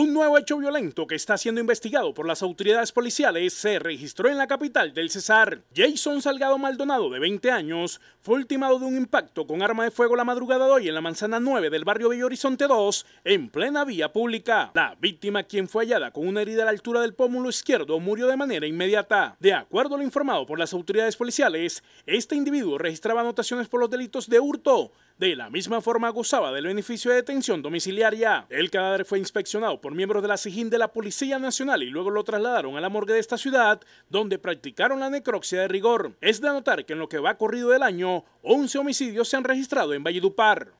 Un nuevo hecho violento que está siendo investigado por las autoridades policiales se registró en la capital del Cesar. Jason Salgado Maldonado, de 20 años, fue ultimado de un impacto con arma de fuego la madrugada de hoy en la manzana 9 del barrio Bello Horizonte 2, en plena vía pública. La víctima, quien fue hallada con una herida a la altura del pómulo izquierdo, murió de manera inmediata. De acuerdo a lo informado por las autoridades policiales, este individuo registraba anotaciones por los delitos de hurto, de la misma forma gozaba del beneficio de detención domiciliaria. El cadáver fue inspeccionado por miembros de la SIGIN de la Policía Nacional y luego lo trasladaron a la morgue de esta ciudad, donde practicaron la necropsia de rigor. Es de anotar que en lo que va corrido del año, 11 homicidios se han registrado en Valledupar.